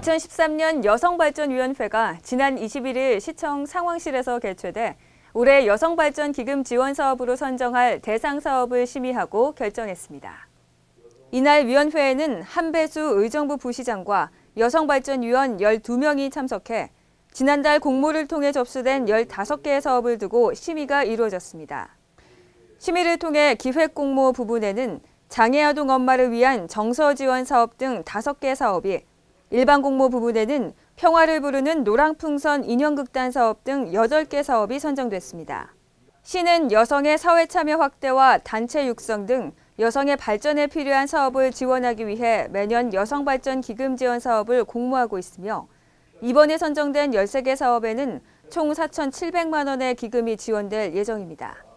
2013년 여성발전위원회가 지난 21일 시청 상황실에서 개최돼 올해 여성발전 기금 지원 사업으로 선정할 대상 사업을 심의하고 결정했습니다. 이날 위원회에는 한배수 의정부 부시장과 여성발전위원 12명이 참석해 지난달 공모를 통해 접수된 15개의 사업을 두고 심의가 이루어졌습니다. 심의를 통해 기획 공모 부분에는 장애아동 엄마를 위한 정서 지원 사업 등 5개 사업이 일반 공모 부문에는 평화를 부르는 노랑풍선 인형극단 사업 등 8개 사업이 선정됐습니다. 시는 여성의 사회 참여 확대와 단체 육성 등 여성의 발전에 필요한 사업을 지원하기 위해 매년 여성발전 기금 지원 사업을 공모하고 있으며 이번에 선정된 13개 사업에는 총 4,700만 원의 기금이 지원될 예정입니다.